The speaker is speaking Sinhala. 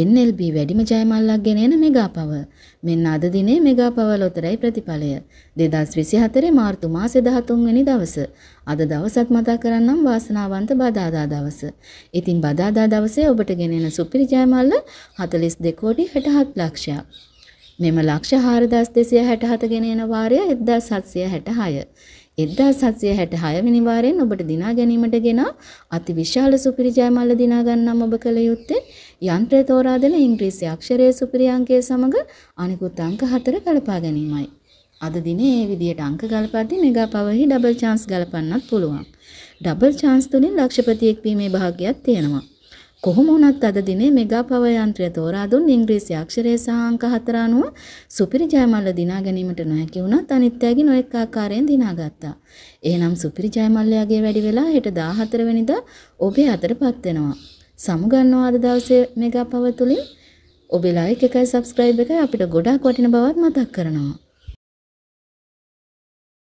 NLB වැඩිම ජයමල්ලක් ගෙන එන මෙගාපව. මෙන්න අද දිනේ මෙගාපව ලොතරැයි ප්‍රතිඵලය. 2024 මාර්තු මාසේ 13 වෙනි දවස. අද දවසත් මතක් කරන්නම් වාසනාවන්ත බදාදා දවස. ඉතින් බදාදා දවසේ ඔබට ගෙන එන සුපිරි ජයමල්ල 42 කෝටි 67 ලක්ෂයක්. මෙම ලක්ෂ 4267 ගෙන එන වාරය 1766. 1766 වෙනි වාරයෙන් ඔබට දිනා ගැනීමට ගෙන අති විශාල සුපිරි ජයමල්ල දිනා ගන්නම් ඔබ කළ යුත්තේ යන්ත්‍රය තෝරා දෙන ඉංග්‍රීසි අක්ෂරයේ සුපිරි අංකය සමග අනිකුත් අංක හතර ගලපා ගැනීමයි. අද දිනේ මේ විදියට අංක ගලපද්දී මෙගා පවර්හි ඩබල් chance ගලපන්නත් පුළුවන්. ඩබල් chance තුලින් ලක්ෂපතියෙක් වීමේ භාගයක් තියෙනවා. කොහොම වුණත් අද දිනේ මෙගා පවර් යන්ත්‍රය තෝරා දුන් ඉංග්‍රීසි අක්ෂරයේ සහ අංක හතර අනුව සුපිරි ජයමල්ල දිනා ගැනීමට නොහැකි වුණත් අනිත්‍යගේ නොඑක ආකාරයෙන් දිනාගත්තා. එහෙනම් සුපිරි ජයමල්ලයාගේ වැඩි වෙලා හෙට 14 වෙනිදා ඔබේ අතටපත් වෙනවා. සමුගන්නවා අද දවසේ මෙගා පවර් තුලින් ඔබේ ලයික් එකයි subscribe එකයි අපිට ගොඩාක් වටින බවත් මතක් කරනවා.